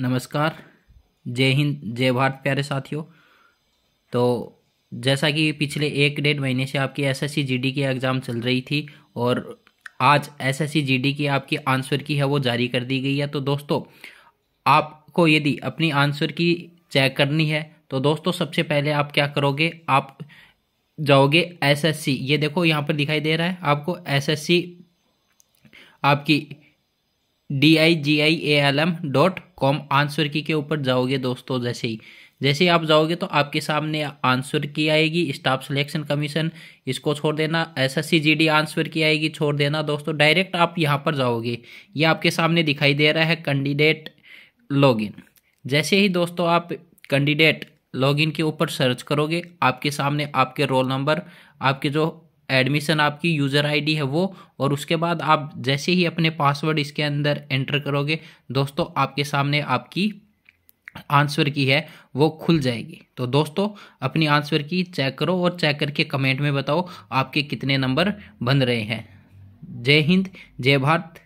नमस्कार जय हिंद जय भारत प्यारे साथियों तो जैसा कि पिछले एक डेढ़ महीने से आपकी एसएससी जीडी की एग्ज़ाम चल रही थी और आज एसएससी जीडी की आपकी आंसर की है वो जारी कर दी गई है तो दोस्तों आपको यदि अपनी आंसर की चेक करनी है तो दोस्तों सबसे पहले आप क्या करोगे आप जाओगे एसएससी ये देखो यहाँ पर दिखाई दे रहा है आपको एसएससी आपकी D I G I A L M dot com answer key के ऊपर जाओगे दोस्तों जैसे ही जैसे ही आप जाओगे तो आपके सामने आंसर की आएगी स्टाफ सिलेक्शन कमीशन इसको छोड़ देना एस एस सी आंसर की आएगी छोड़ देना दोस्तों डायरेक्ट आप यहाँ पर जाओगे ये आपके सामने दिखाई दे रहा है कैंडिडेट लॉगिन जैसे ही दोस्तों आप कैंडिडेट लॉगिन के ऊपर सर्च करोगे आपके सामने आपके रोल नंबर आपके जो एडमिशन आपकी यूज़र आईडी है वो और उसके बाद आप जैसे ही अपने पासवर्ड इसके अंदर एंटर करोगे दोस्तों आपके सामने आपकी आंसर की है वो खुल जाएगी तो दोस्तों अपनी आंसर की चेक करो और चेक करके कमेंट में बताओ आपके कितने नंबर बन रहे हैं जय हिंद जय भारत